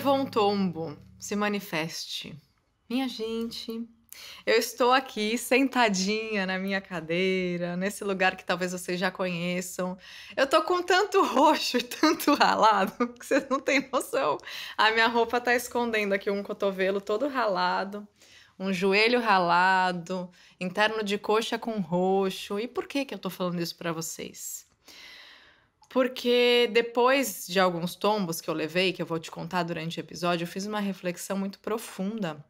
levou um tombo, se manifeste. Minha gente, eu estou aqui sentadinha na minha cadeira, nesse lugar que talvez vocês já conheçam. Eu tô com tanto roxo e tanto ralado que vocês não têm noção. A minha roupa tá escondendo aqui um cotovelo todo ralado, um joelho ralado, interno de coxa com roxo. E por que que eu tô falando isso para vocês? Porque depois de alguns tombos que eu levei, que eu vou te contar durante o episódio, eu fiz uma reflexão muito profunda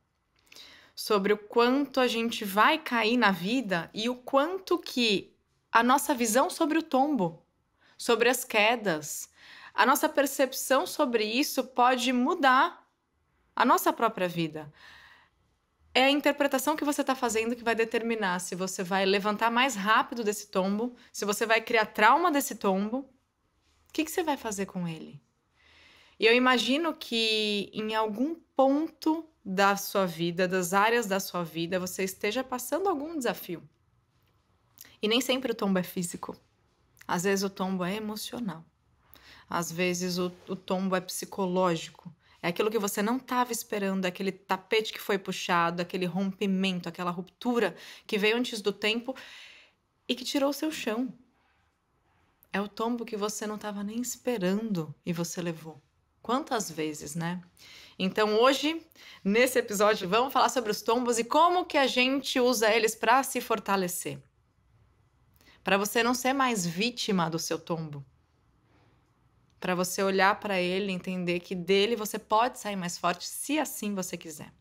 sobre o quanto a gente vai cair na vida e o quanto que a nossa visão sobre o tombo, sobre as quedas, a nossa percepção sobre isso pode mudar a nossa própria vida. É a interpretação que você está fazendo que vai determinar se você vai levantar mais rápido desse tombo, se você vai criar trauma desse tombo o que, que você vai fazer com ele? E eu imagino que em algum ponto da sua vida, das áreas da sua vida, você esteja passando algum desafio. E nem sempre o tombo é físico. Às vezes o tombo é emocional. Às vezes o, o tombo é psicológico. É aquilo que você não estava esperando, aquele tapete que foi puxado, aquele rompimento, aquela ruptura que veio antes do tempo e que tirou o seu chão. É o tombo que você não estava nem esperando e você levou. Quantas vezes, né? Então, hoje, nesse episódio, vamos falar sobre os tombos e como que a gente usa eles para se fortalecer. Para você não ser mais vítima do seu tombo. Para você olhar para ele e entender que dele você pode sair mais forte se assim você quiser.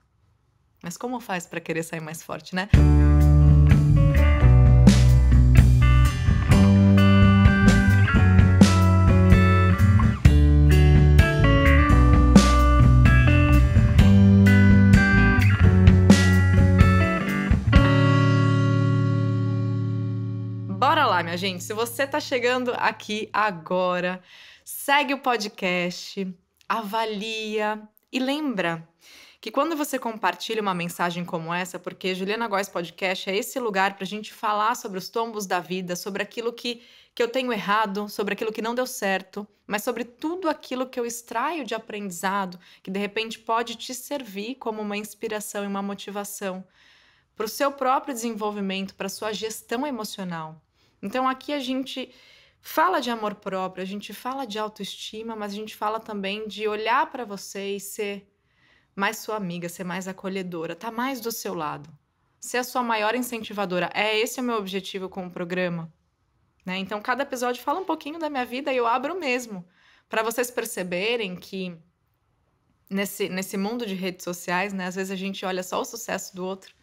Mas como faz para querer sair mais forte, né? Música gente, se você está chegando aqui agora, segue o podcast, avalia e lembra que quando você compartilha uma mensagem como essa, porque Juliana Góes Podcast é esse lugar para a gente falar sobre os tombos da vida, sobre aquilo que, que eu tenho errado, sobre aquilo que não deu certo, mas sobre tudo aquilo que eu extraio de aprendizado, que de repente pode te servir como uma inspiração e uma motivação para o seu próprio desenvolvimento, para a sua gestão emocional. Então aqui a gente fala de amor próprio, a gente fala de autoestima, mas a gente fala também de olhar para você e ser mais sua amiga, ser mais acolhedora, tá mais do seu lado. Ser a sua maior incentivadora. É esse é o meu objetivo com o programa. Né? Então, cada episódio fala um pouquinho da minha vida e eu abro mesmo. para vocês perceberem que nesse, nesse mundo de redes sociais, né, às vezes a gente olha só o sucesso do outro.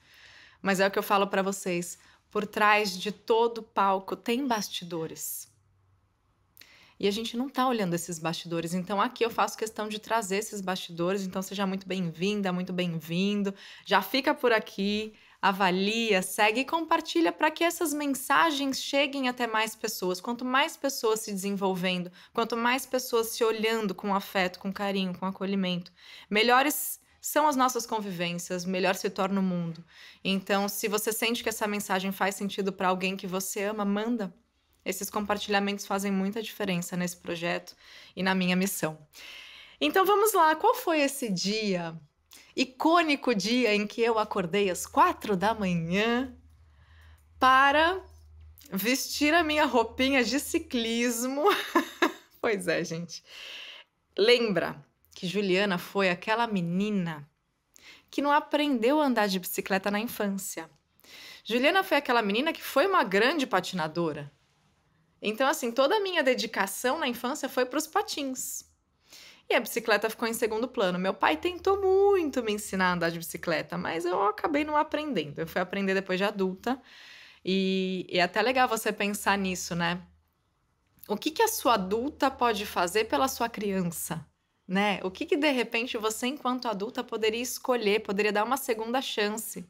Mas é o que eu falo para vocês. Por trás de todo palco tem bastidores. E a gente não está olhando esses bastidores. Então, aqui eu faço questão de trazer esses bastidores. Então, seja muito bem-vinda, muito bem-vindo. Já fica por aqui, avalia, segue e compartilha para que essas mensagens cheguem até mais pessoas. Quanto mais pessoas se desenvolvendo, quanto mais pessoas se olhando com afeto, com carinho, com acolhimento, melhores são as nossas convivências, melhor se torna o mundo. Então, se você sente que essa mensagem faz sentido para alguém que você ama, manda. Esses compartilhamentos fazem muita diferença nesse projeto e na minha missão. Então vamos lá, qual foi esse dia, icônico dia em que eu acordei às quatro da manhã para vestir a minha roupinha de ciclismo? pois é, gente. Lembra, que Juliana foi aquela menina que não aprendeu a andar de bicicleta na infância. Juliana foi aquela menina que foi uma grande patinadora. Então, assim, toda a minha dedicação na infância foi para os patins. E a bicicleta ficou em segundo plano. Meu pai tentou muito me ensinar a andar de bicicleta, mas eu acabei não aprendendo. Eu fui aprender depois de adulta. E é até legal você pensar nisso, né? O que, que a sua adulta pode fazer pela sua criança? né? O que que de repente você enquanto adulta poderia escolher, poderia dar uma segunda chance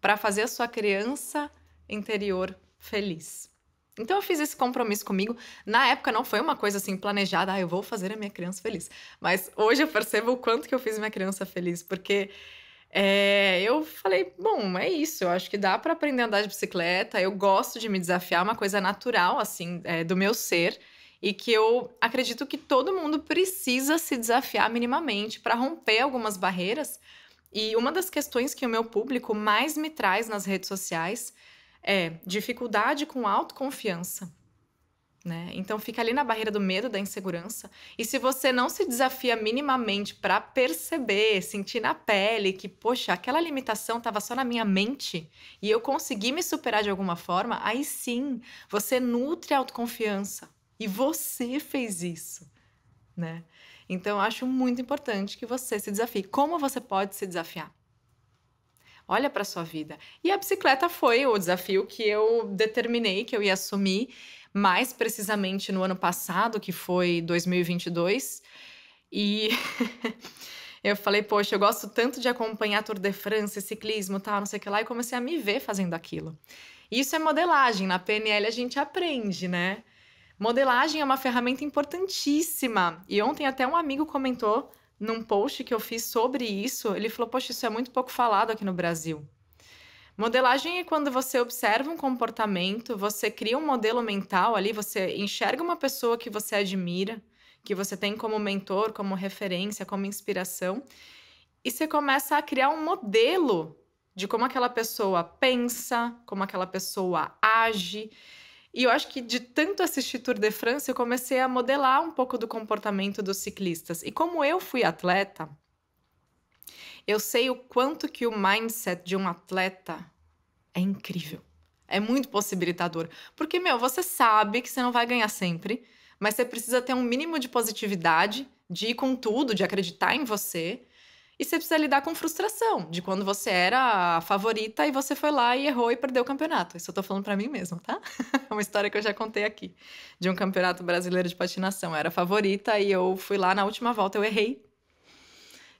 para fazer a sua criança interior feliz? Então eu fiz esse compromisso comigo. Na época não foi uma coisa assim planejada, ah, eu vou fazer a minha criança feliz. Mas hoje eu percebo o quanto que eu fiz minha criança feliz, porque é, eu falei, bom, é isso, eu acho que dá para aprender a andar de bicicleta, eu gosto de me desafiar, é uma coisa natural, assim, é, do meu ser e que eu acredito que todo mundo precisa se desafiar minimamente para romper algumas barreiras. E uma das questões que o meu público mais me traz nas redes sociais é dificuldade com autoconfiança. Né? Então fica ali na barreira do medo, da insegurança. E se você não se desafia minimamente para perceber, sentir na pele que, poxa, aquela limitação estava só na minha mente e eu consegui me superar de alguma forma, aí sim, você nutre a autoconfiança. E você fez isso, né? Então, eu acho muito importante que você se desafie. Como você pode se desafiar? Olha para sua vida. E a bicicleta foi o desafio que eu determinei que eu ia assumir, mais precisamente no ano passado, que foi 2022. E eu falei, poxa, eu gosto tanto de acompanhar Tour de France, ciclismo, tal, não sei o que lá, e comecei a me ver fazendo aquilo. Isso é modelagem, na PNL a gente aprende, né? Modelagem é uma ferramenta importantíssima. E ontem até um amigo comentou num post que eu fiz sobre isso, ele falou: "Poxa, isso é muito pouco falado aqui no Brasil". Modelagem é quando você observa um comportamento, você cria um modelo mental ali, você enxerga uma pessoa que você admira, que você tem como mentor, como referência, como inspiração, e você começa a criar um modelo de como aquela pessoa pensa, como aquela pessoa age. E eu acho que de tanto assistir Tour de France, eu comecei a modelar um pouco do comportamento dos ciclistas. E como eu fui atleta, eu sei o quanto que o mindset de um atleta é incrível. É muito possibilitador. Porque, meu, você sabe que você não vai ganhar sempre, mas você precisa ter um mínimo de positividade, de ir com tudo, de acreditar em você e você precisa lidar com frustração de quando você era a favorita e você foi lá e errou e perdeu o campeonato. Isso eu tô falando para mim mesmo tá? É uma história que eu já contei aqui, de um campeonato brasileiro de patinação. Eu era favorita e eu fui lá na última volta, eu errei.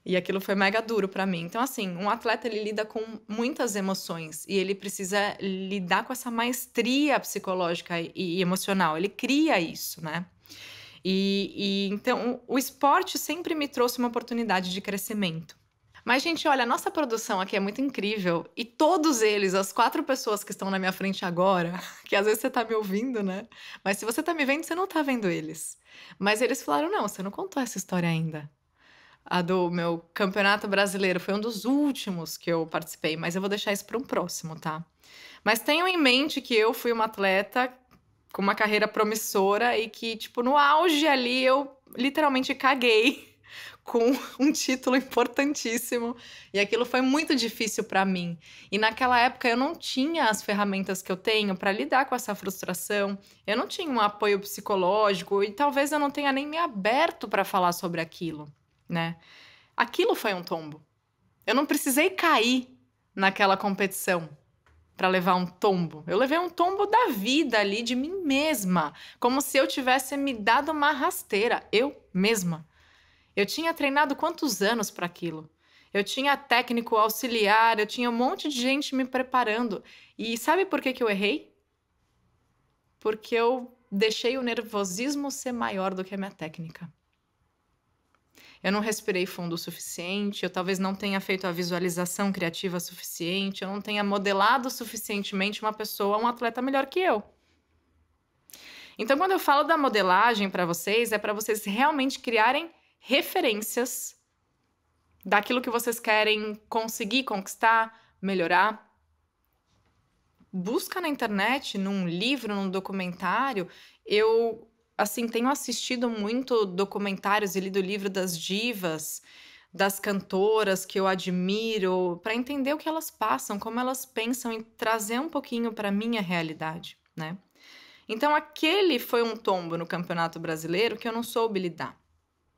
E aquilo foi mega duro para mim. Então, assim, um atleta ele lida com muitas emoções e ele precisa lidar com essa maestria psicológica e emocional. Ele cria isso, né? E, e então o esporte sempre me trouxe uma oportunidade de crescimento. Mas, gente, olha, a nossa produção aqui é muito incrível. E todos eles, as quatro pessoas que estão na minha frente agora, que às vezes você está me ouvindo, né? Mas se você está me vendo, você não está vendo eles. Mas eles falaram: não, você não contou essa história ainda. A do meu campeonato brasileiro foi um dos últimos que eu participei, mas eu vou deixar isso para um próximo, tá? Mas tenham em mente que eu fui uma atleta com uma carreira promissora e que, tipo, no auge ali eu literalmente caguei com um título importantíssimo. E aquilo foi muito difícil para mim. E naquela época eu não tinha as ferramentas que eu tenho para lidar com essa frustração. Eu não tinha um apoio psicológico e talvez eu não tenha nem me aberto para falar sobre aquilo, né? Aquilo foi um tombo. Eu não precisei cair naquela competição para levar um tombo. Eu levei um tombo da vida ali, de mim mesma, como se eu tivesse me dado uma rasteira, eu mesma. Eu tinha treinado quantos anos para aquilo? Eu tinha técnico auxiliar, eu tinha um monte de gente me preparando. E sabe por que, que eu errei? Porque eu deixei o nervosismo ser maior do que a minha técnica eu não respirei fundo o suficiente, eu talvez não tenha feito a visualização criativa suficiente, eu não tenha modelado suficientemente uma pessoa, um atleta melhor que eu. Então, quando eu falo da modelagem para vocês, é para vocês realmente criarem referências daquilo que vocês querem conseguir conquistar, melhorar. Busca na internet, num livro, num documentário. Eu assim, tenho assistido muito documentários e lido livro das divas, das cantoras que eu admiro, para entender o que elas passam, como elas pensam e trazer um pouquinho para minha realidade, né? Então aquele foi um tombo no Campeonato Brasileiro que eu não soube lidar.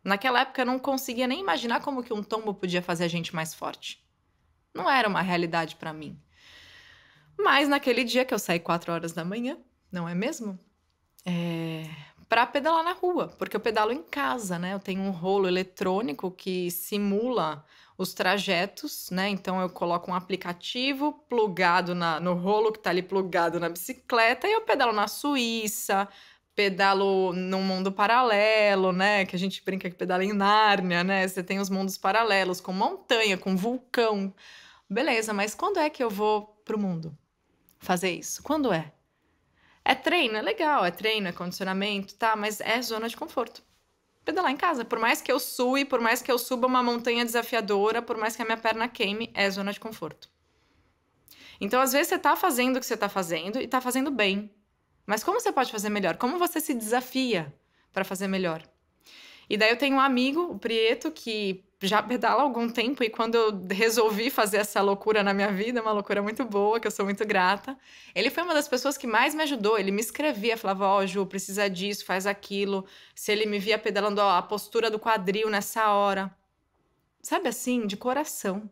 Naquela época eu não conseguia nem imaginar como que um tombo podia fazer a gente mais forte. Não era uma realidade para mim. Mas naquele dia que eu saí quatro horas da manhã, não é mesmo? É, para pedalar na rua, porque eu pedalo em casa, né? Eu tenho um rolo eletrônico que simula os trajetos, né? Então eu coloco um aplicativo plugado na, no rolo que tá ali plugado na bicicleta e eu pedalo na Suíça, pedalo num mundo paralelo, né? Que a gente brinca que pedala em Nárnia, né? Você tem os mundos paralelos com montanha, com vulcão. Beleza, mas quando é que eu vou pro mundo fazer isso? Quando é? É treino, é legal, é treino, é condicionamento, tá, mas é zona de conforto. Pedalar em casa, por mais que eu sue, por mais que eu suba uma montanha desafiadora, por mais que a minha perna queime, é zona de conforto. Então, às vezes você tá fazendo o que você tá fazendo e tá fazendo bem. Mas como você pode fazer melhor? Como você se desafia para fazer melhor? E daí eu tenho um amigo, o Prieto, que já pedalo há algum tempo e quando eu resolvi fazer essa loucura na minha vida, uma loucura muito boa, que eu sou muito grata, ele foi uma das pessoas que mais me ajudou. Ele me escrevia, falava: Ó, oh, Ju, precisa disso, faz aquilo. Se ele me via pedalando, ó, a postura do quadril nessa hora. Sabe assim, de coração,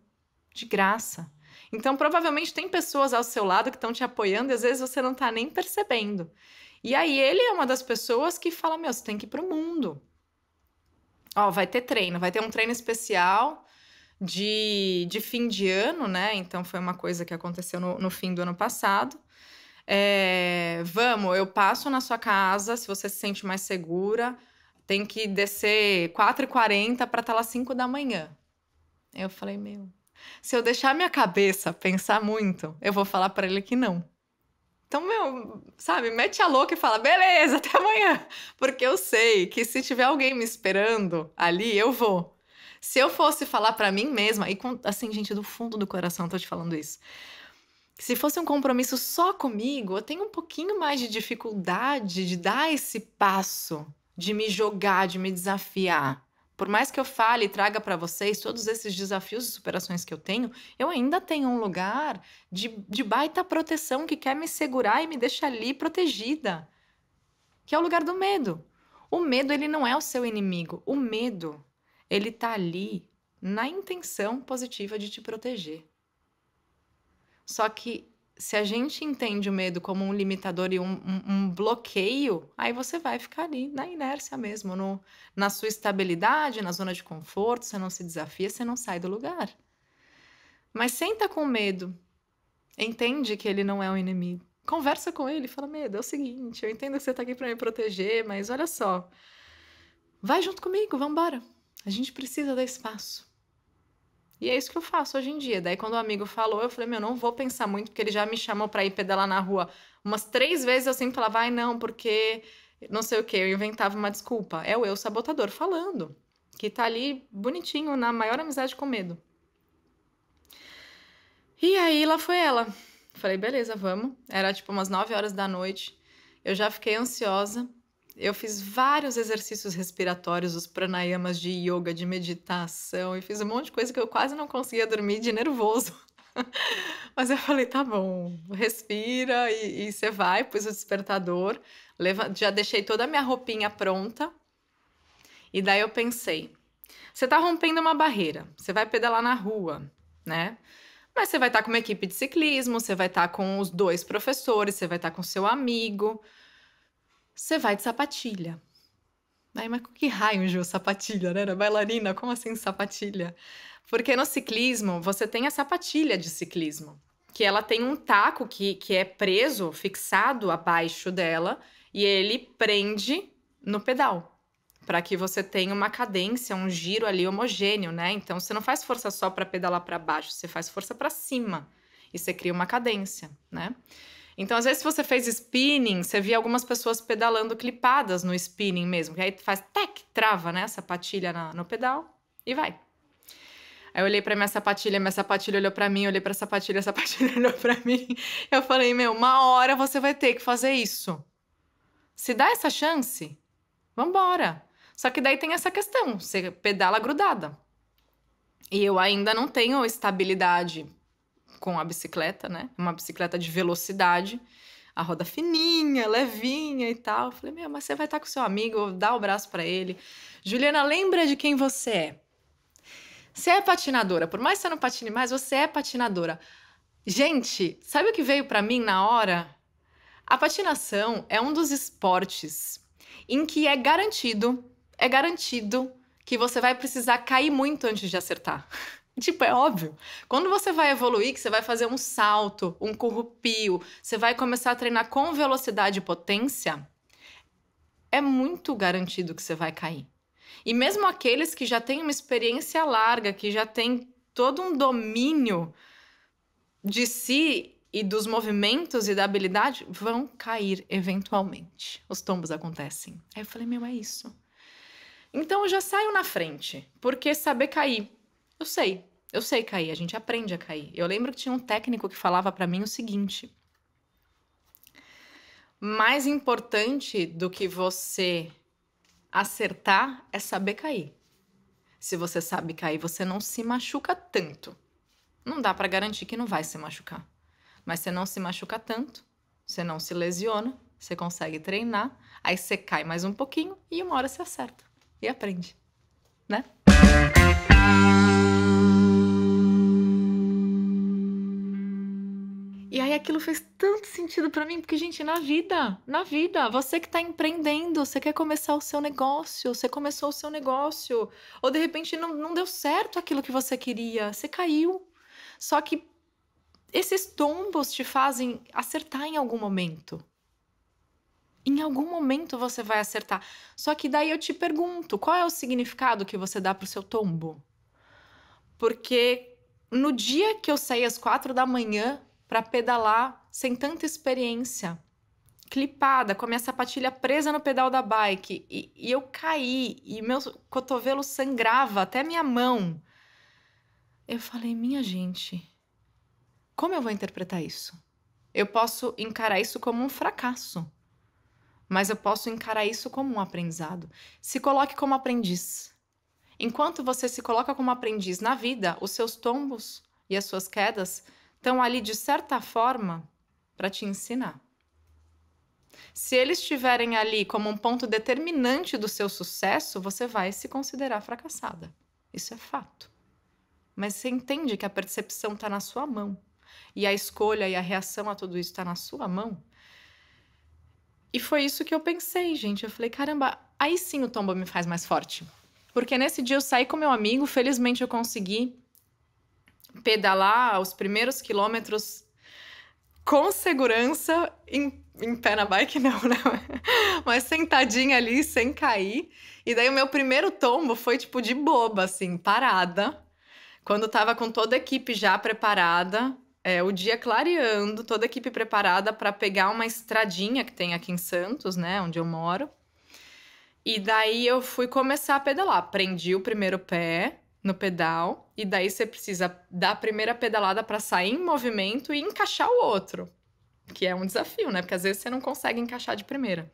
de graça. Então, provavelmente tem pessoas ao seu lado que estão te apoiando e às vezes você não está nem percebendo. E aí ele é uma das pessoas que fala: Meu, você tem que ir pro mundo. Ó, vai ter treino, vai ter um treino especial de, de fim de ano, né? Então foi uma coisa que aconteceu no, no fim do ano passado. É, vamos, eu passo na sua casa, se você se sente mais segura, tem que descer 4h40 para estar lá 5 da manhã. Eu falei, meu, se eu deixar minha cabeça pensar muito, eu vou falar para ele que não. Então, meu, sabe, mete a louca e fala, beleza, até amanhã. Porque eu sei que se tiver alguém me esperando ali, eu vou. Se eu fosse falar para mim mesma, e com, assim, gente, do fundo do coração tô te falando isso. Se fosse um compromisso só comigo, eu tenho um pouquinho mais de dificuldade de dar esse passo, de me jogar, de me desafiar. Por mais que eu fale e traga para vocês todos esses desafios e superações que eu tenho, eu ainda tenho um lugar de, de baita proteção que quer me segurar e me deixar ali protegida, que é o lugar do medo. O medo, ele não é o seu inimigo. O medo, ele tá ali na intenção positiva de te proteger. Só que se a gente entende o medo como um limitador e um, um, um, bloqueio, aí você vai ficar ali na inércia mesmo, no, na sua estabilidade, na zona de conforto, você não se desafia, você não sai do lugar. Mas senta com medo, entende que ele não é um inimigo. Conversa com ele, fala: Medo, é o seguinte, eu entendo que você está aqui para me proteger, mas olha só, vai junto comigo, vamos embora. A gente precisa dar espaço. E é isso que eu faço hoje em dia. Daí, quando o um amigo falou, eu falei, meu, não vou pensar muito, porque ele já me chamou para ir pedalar na rua umas três vezes. Eu sempre falava, vai não, porque não sei o que, eu inventava uma desculpa. É o eu sabotador falando, que tá ali bonitinho, na maior amizade com medo. E aí lá foi ela. Falei, beleza, vamos. Era tipo umas nove horas da noite. Eu já fiquei ansiosa. Eu fiz vários exercícios respiratórios, os pranayamas de yoga, de meditação, e fiz um monte de coisa que eu quase não conseguia dormir de nervoso. Mas eu falei, tá bom, respira e você vai. Pus o despertador, leva, já deixei toda a minha roupinha pronta. E daí eu pensei: você tá rompendo uma barreira, você vai pedalar na rua, né? Mas você vai estar tá com uma equipe de ciclismo, você vai estar tá com os dois professores, você vai estar tá com seu amigo você vai de sapatilha. Mas mas que raio, Ju, sapatilha, né? Era bailarina, como assim sapatilha? Porque no ciclismo, você tem a sapatilha de ciclismo, que ela tem um taco que, que é preso, fixado abaixo dela, e ele prende no pedal, para que você tenha uma cadência, um giro ali homogêneo, né? Então, você não faz força só para pedalar para baixo, você faz força para cima, e você cria uma cadência, né? Então, às vezes, se você fez spinning, você via algumas pessoas pedalando clipadas no spinning mesmo, que aí faz tec, trava, né? A sapatilha na, no pedal e vai. Aí eu olhei pra minha sapatilha, minha sapatilha olhou pra mim, olhei pra sapatilha, a sapatilha olhou pra mim. Eu falei, meu, uma hora você vai ter que fazer isso. Se dá essa chance, vambora. Só que daí tem essa questão, você pedala grudada. E eu ainda não tenho estabilidade com a bicicleta, né? Uma bicicleta de velocidade, a roda fininha, levinha e tal. Eu falei, meu, mas você vai estar tá com seu amigo, dá o braço para ele. Juliana, lembra de quem você é. Você é patinadora, por mais que você não patine mais, você é patinadora. Gente, sabe o que veio para mim na hora? A patinação é um dos esportes em que é garantido, é garantido que você vai precisar cair muito antes de acertar. Tipo, é óbvio. Quando você vai evoluir, que você vai fazer um salto, um currupio, você vai começar a treinar com velocidade e potência, é muito garantido que você vai cair. E mesmo aqueles que já têm uma experiência larga, que já têm todo um domínio de si e dos movimentos e da habilidade, vão cair eventualmente. Os tombos acontecem. Aí eu falei, meu, é isso. Então eu já saio na frente, porque saber cair, eu sei. Eu sei cair, a gente aprende a cair. Eu lembro que tinha um técnico que falava para mim o seguinte: mais importante do que você acertar é saber cair. Se você sabe cair, você não se machuca tanto. Não dá para garantir que não vai se machucar. Mas você não se machuca tanto, você não se lesiona, você consegue treinar, aí você cai mais um pouquinho e uma hora você acerta e aprende, né? E aí aquilo fez tanto sentido para mim, porque, gente, é na vida, na vida, você que tá empreendendo, você quer começar o seu negócio, você começou o seu negócio, ou de repente não, não deu certo aquilo que você queria, você caiu. Só que esses tombos te fazem acertar em algum momento. Em algum momento você vai acertar. Só que daí eu te pergunto, qual é o significado que você dá pro seu tombo? Porque no dia que eu saí às quatro da manhã para pedalar sem tanta experiência, clipada, com a minha sapatilha presa no pedal da bike. E, e eu caí e meu cotovelo sangrava até minha mão. Eu falei, minha gente, como eu vou interpretar isso? Eu posso encarar isso como um fracasso, mas eu posso encarar isso como um aprendizado. Se coloque como aprendiz. Enquanto você se coloca como aprendiz na vida, os seus tombos e as suas quedas estão ali de certa forma para te ensinar. Se eles estiverem ali como um ponto determinante do seu sucesso, você vai se considerar fracassada. Isso é fato. Mas você entende que a percepção está na sua mão e a escolha e a reação a tudo isso está na sua mão? E foi isso que eu pensei, gente. Eu falei, caramba, aí sim o tombo me faz mais forte. Porque nesse dia eu saí com meu amigo, felizmente eu consegui pedalar os primeiros quilômetros com segurança, em, em pé na bike não, né? Mas sentadinha ali, sem cair. E daí o meu primeiro tombo foi tipo de boba, assim, parada. Quando tava com toda a equipe já preparada, é, o dia clareando, toda a equipe preparada para pegar uma estradinha que tem aqui em Santos, né, onde eu moro. E daí eu fui começar a pedalar. Prendi o primeiro pé, no pedal e daí você precisa dar a primeira pedalada para sair em movimento e encaixar o outro, que é um desafio, né? Porque às vezes você não consegue encaixar de primeira.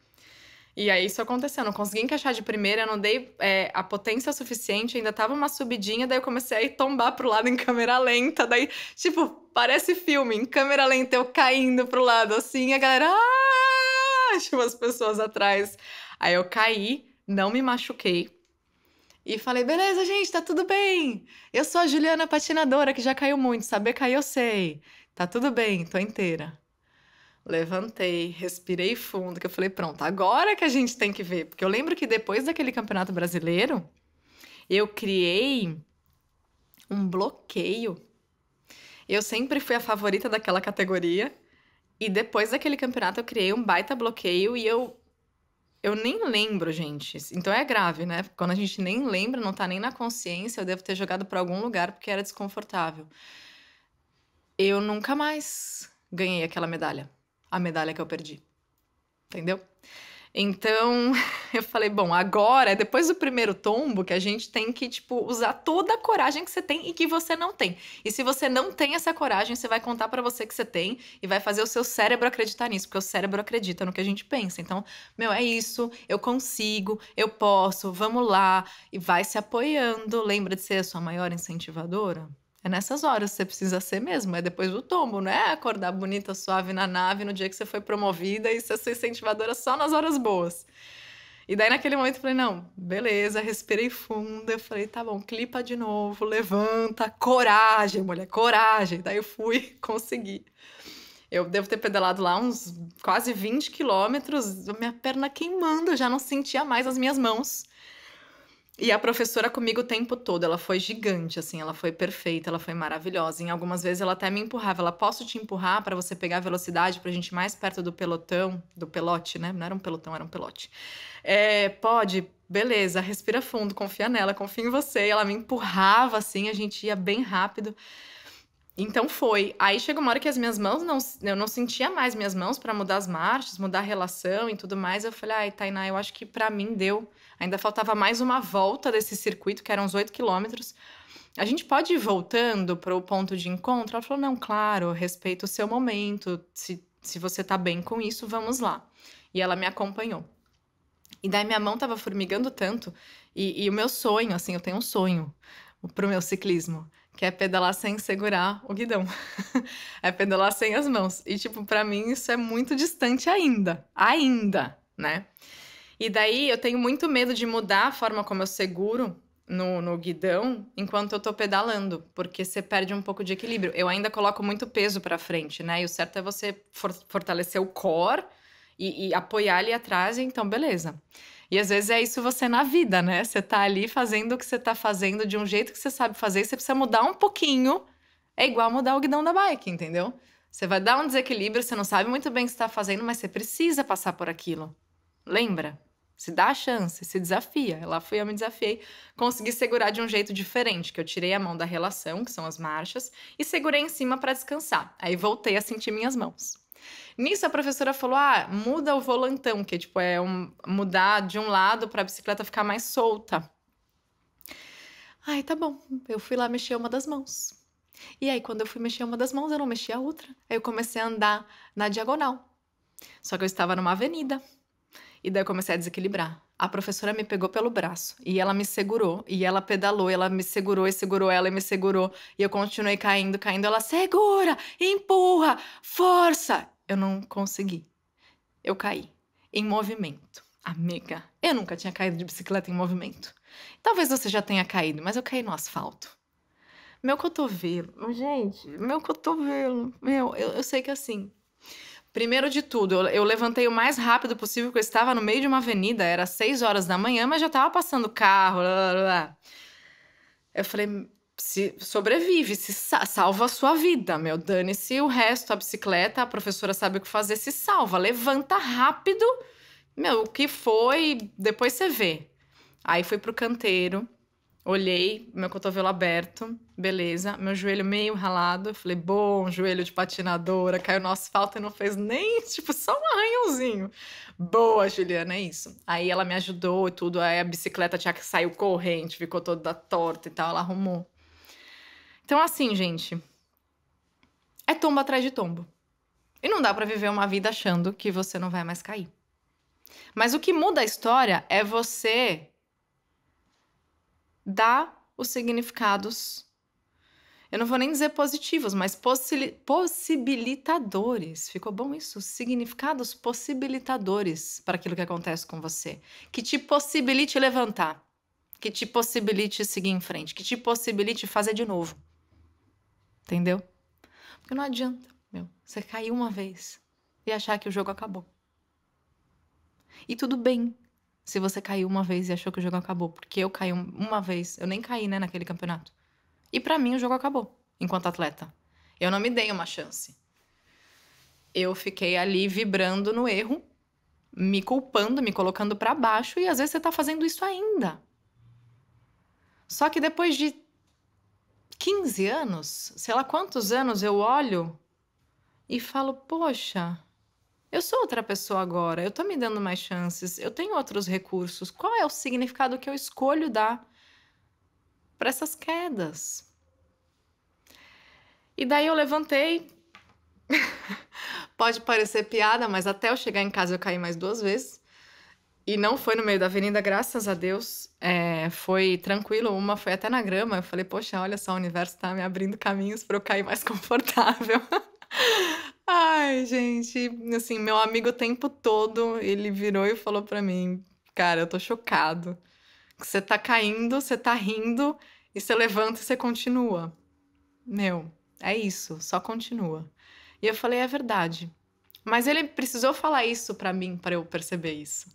E aí isso aconteceu, eu não consegui encaixar de primeira, eu não dei é, a potência suficiente, ainda tava uma subidinha, daí eu comecei a tombar pro lado em câmera lenta, daí, tipo, parece filme, em câmera lenta eu caindo pro lado assim, a galera, ah! tipo, as pessoas atrás. Aí eu caí, não me machuquei, e falei, beleza, gente, tá tudo bem. Eu sou a Juliana patinadora, que já caiu muito. Saber cair eu sei. Tá tudo bem, tô inteira. Levantei, respirei fundo, que eu falei, pronto, agora que a gente tem que ver. Porque eu lembro que depois daquele campeonato brasileiro, eu criei um bloqueio. Eu sempre fui a favorita daquela categoria. E depois daquele campeonato, eu criei um baita bloqueio e eu eu nem lembro, gente. Então é grave, né? Quando a gente nem lembra, não tá nem na consciência, eu devo ter jogado para algum lugar porque era desconfortável. Eu nunca mais ganhei aquela medalha. A medalha que eu perdi. Entendeu? Então, eu falei, bom, agora, depois do primeiro tombo, que a gente tem que, tipo, usar toda a coragem que você tem e que você não tem. E se você não tem essa coragem, você vai contar para você que você tem e vai fazer o seu cérebro acreditar nisso, porque o cérebro acredita no que a gente pensa. Então, meu, é isso, eu consigo, eu posso, vamos lá. E vai se apoiando. Lembra de ser a sua maior incentivadora? É nessas horas que você precisa ser mesmo, é depois do tombo, não é acordar bonita, suave na nave no dia que você foi promovida e ser sua incentivadora só nas horas boas. E daí naquele momento eu falei, não, beleza, respirei fundo, eu falei, tá bom, clipa de novo, levanta, coragem, mulher, coragem. Daí eu fui, consegui. Eu devo ter pedalado lá uns quase 20 quilômetros, minha perna queimando, eu já não sentia mais as minhas mãos. E a professora comigo o tempo todo, ela foi gigante, assim, ela foi perfeita, ela foi maravilhosa. Em algumas vezes ela até me empurrava, ela posso te empurrar para você pegar a velocidade para a gente ir mais perto do pelotão, do pelote, né? Não era um pelotão, era um pelote. É, pode, beleza, respira fundo, confia nela, confia em você. E ela me empurrava assim, a gente ia bem rápido. Então foi. Aí chegou uma hora que as minhas mãos não. Eu não sentia mais minhas mãos para mudar as marchas, mudar a relação e tudo mais. Eu falei, ai, Tainá, eu acho que para mim deu. Ainda faltava mais uma volta desse circuito, que eram uns 8 quilômetros. A gente pode ir voltando para o ponto de encontro? Ela falou, não, claro, respeito o seu momento. Se, se você tá bem com isso, vamos lá. E ela me acompanhou. E daí minha mão tava formigando tanto. E, e o meu sonho, assim, eu tenho um sonho pro meu ciclismo que é pedalar sem segurar o guidão. é pedalar sem as mãos. E, tipo, para mim isso é muito distante ainda. Ainda, né? E daí eu tenho muito medo de mudar a forma como eu seguro no, no guidão enquanto eu tô pedalando, porque você perde um pouco de equilíbrio. Eu ainda coloco muito peso para frente, né? E o certo é você for, fortalecer o core e, e apoiar ali atrás, então beleza. E às vezes é isso você na vida, né? Você tá ali fazendo o que você tá fazendo de um jeito que você sabe fazer, você precisa mudar um pouquinho. É igual mudar o guidão da bike, entendeu? Você vai dar um desequilíbrio, você não sabe muito bem o que está fazendo, mas você precisa passar por aquilo. Lembra? Se dá a chance, se desafia. Lá fui eu me desafiei, consegui segurar de um jeito diferente, que eu tirei a mão da relação, que são as marchas, e segurei em cima para descansar. Aí voltei a sentir minhas mãos. Nisso a professora falou: "Ah, muda o volantão, que é, tipo é um, mudar de um lado para a bicicleta ficar mais solta". Ai, tá bom. Eu fui lá mexer uma das mãos. E aí quando eu fui mexer uma das mãos, eu não mexi a outra. Aí eu comecei a andar na diagonal. Só que eu estava numa avenida. E daí eu comecei a desequilibrar. A professora me pegou pelo braço e ela me segurou. E ela pedalou, e ela me segurou e segurou ela e me segurou. E eu continuei caindo, caindo. Ela segura, empurra, força eu não consegui. Eu caí em movimento. Amiga, eu nunca tinha caído de bicicleta em movimento. Talvez você já tenha caído, mas eu caí no asfalto. Meu cotovelo, gente, meu cotovelo, meu, eu, eu sei que assim. Primeiro de tudo, eu, eu, levantei o mais rápido possível, porque eu estava no meio de uma avenida, era seis horas da manhã, mas já estava passando carro, blá, blá, blá. Eu falei, se sobrevive, se salva a sua vida, meu. Dane-se o resto, a bicicleta, a professora sabe o que fazer, se salva, levanta rápido, meu, o que foi, depois você vê. Aí fui pro canteiro, olhei, meu cotovelo aberto, beleza, meu joelho meio ralado, falei, bom, joelho de patinadora, caiu no asfalto e não fez nem, tipo, só um arranhãozinho. Boa, Juliana, é isso. Aí ela me ajudou e tudo, aí a bicicleta tinha que sair corrente, ficou toda torta e tal, ela arrumou. Então, assim, gente, é tombo atrás de tombo. E não dá para viver uma vida achando que você não vai mais cair. Mas o que muda a história é você dar os significados. Eu não vou nem dizer positivos, mas possi possibilitadores. Ficou bom isso? Significados possibilitadores para aquilo que acontece com você. Que te possibilite levantar. Que te possibilite seguir em frente. Que te possibilite fazer de novo. Entendeu? Porque não adianta, meu. Você cair uma vez e achar que o jogo acabou. E tudo bem se você caiu uma vez e achou que o jogo acabou, porque eu caí uma vez, eu nem caí, né, naquele campeonato. E para mim o jogo acabou, enquanto atleta. Eu não me dei uma chance. Eu fiquei ali vibrando no erro, me culpando, me colocando para baixo e às vezes você tá fazendo isso ainda. Só que depois de 15 anos, sei lá quantos anos eu olho e falo, poxa, eu sou outra pessoa agora, eu tô me dando mais chances, eu tenho outros recursos. Qual é o significado que eu escolho dar para essas quedas? E daí eu levantei. Pode parecer piada, mas até eu chegar em casa eu caí mais duas vezes. E não foi no meio da avenida, graças a Deus. É, foi tranquilo. Uma foi até na grama. Eu falei, poxa, olha só, o universo tá me abrindo caminhos para eu cair mais confortável. Ai, gente, assim, meu amigo o tempo todo, ele virou e falou para mim, cara, eu tô chocado. Você tá caindo, você tá rindo, e você levanta e você continua. Meu, é isso, só continua. E eu falei, é verdade. Mas ele precisou falar isso para mim para eu perceber isso.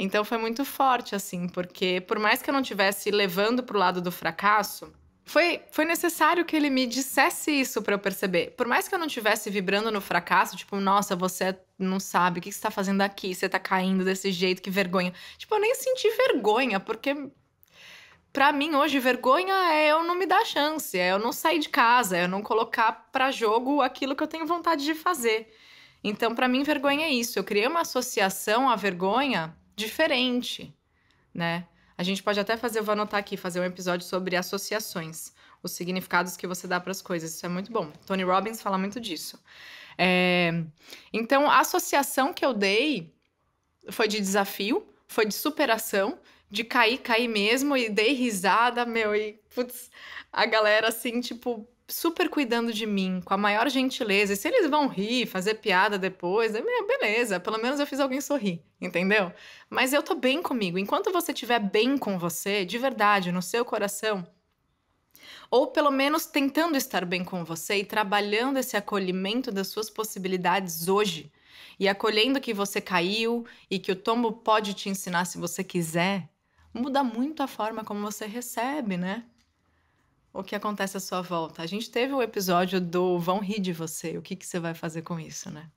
Então foi muito forte, assim, porque por mais que eu não tivesse levando para o lado do fracasso, foi, foi necessário que ele me dissesse isso para eu perceber. Por mais que eu não estivesse vibrando no fracasso, tipo, nossa, você não sabe, o que você tá fazendo aqui? Você tá caindo desse jeito, que vergonha. Tipo, eu nem senti vergonha, porque para mim hoje vergonha é eu não me dar chance, é eu não sair de casa, é eu não colocar para jogo aquilo que eu tenho vontade de fazer. Então, para mim vergonha é isso. Eu criei uma associação à vergonha diferente, né? A gente pode até fazer, eu vou anotar aqui, fazer um episódio sobre associações, os significados que você dá para as coisas. Isso é muito bom. Tony Robbins fala muito disso. É... Então, a associação que eu dei foi de desafio, foi de superação, de cair, cair mesmo, e dei risada, meu, e putz, a galera assim, tipo, super cuidando de mim, com a maior gentileza. E se eles vão rir, fazer piada depois, é beleza, pelo menos eu fiz alguém sorrir, entendeu? Mas eu tô bem comigo. Enquanto você estiver bem com você, de verdade, no seu coração, ou pelo menos tentando estar bem com você e trabalhando esse acolhimento das suas possibilidades hoje, e acolhendo que você caiu e que o tombo pode te ensinar se você quiser, muda muito a forma como você recebe, né? o que acontece à sua volta. A gente teve o um episódio do vão rir de você, o que, que você vai fazer com isso, né?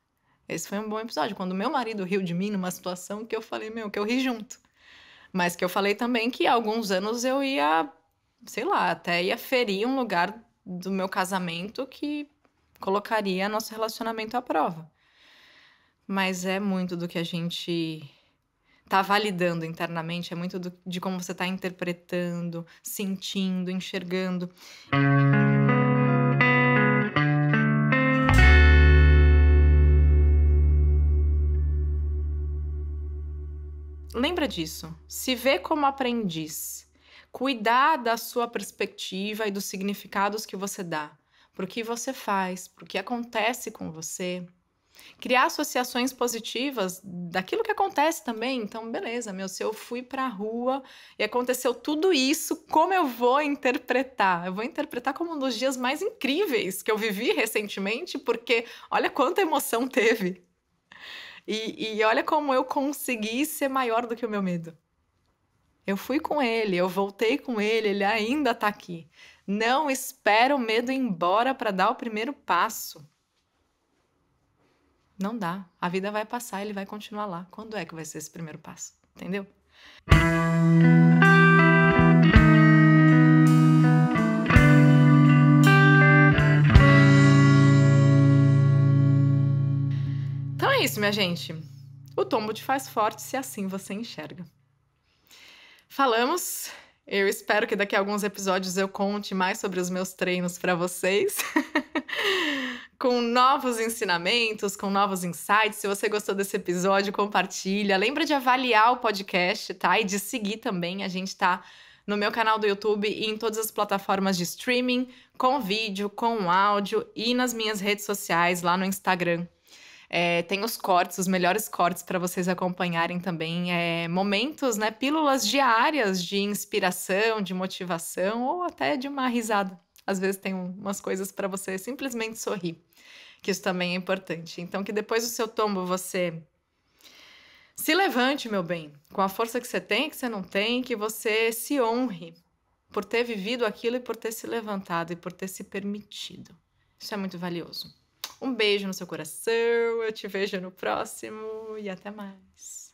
Esse foi um bom episódio, quando meu marido riu de mim numa situação que eu falei, meu, que eu ri junto. Mas que eu falei também que há alguns anos eu ia, sei lá, até ia ferir um lugar do meu casamento que colocaria nosso relacionamento à prova. Mas é muito do que a gente tá validando internamente, é muito do, de como você está interpretando, sentindo, enxergando. Lembra disso. Se vê como aprendiz. Cuidar da sua perspectiva e dos significados que você dá, para o que você faz, para o que acontece com você, criar associações positivas daquilo que acontece também. Então, beleza, meu, se eu fui para a rua e aconteceu tudo isso, como eu vou interpretar? Eu vou interpretar como um dos dias mais incríveis que eu vivi recentemente, porque olha quanta emoção teve. E, e olha como eu consegui ser maior do que o meu medo. Eu fui com ele, eu voltei com ele, ele ainda está aqui. Não espera o medo ir embora para dar o primeiro passo. Não dá. A vida vai passar, ele vai continuar lá. Quando é que vai ser esse primeiro passo? Entendeu? Então é isso, minha gente. O tombo te faz forte se assim você enxerga. Falamos. Eu espero que daqui a alguns episódios eu conte mais sobre os meus treinos para vocês. com novos ensinamentos, com novos insights. Se você gostou desse episódio, compartilha. Lembra de avaliar o podcast, tá? E de seguir também. A gente tá no meu canal do YouTube e em todas as plataformas de streaming, com vídeo, com áudio e nas minhas redes sociais, lá no Instagram. É, tem os cortes, os melhores cortes para vocês acompanharem também. É, momentos, né? Pílulas diárias de inspiração, de motivação ou até de uma risada às vezes tem umas coisas para você simplesmente sorrir, que isso também é importante. Então, que depois do seu tombo você se levante, meu bem, com a força que você tem, que você não tem, que você se honre por ter vivido aquilo e por ter se levantado e por ter se permitido. Isso é muito valioso. Um beijo no seu coração, eu te vejo no próximo e até mais.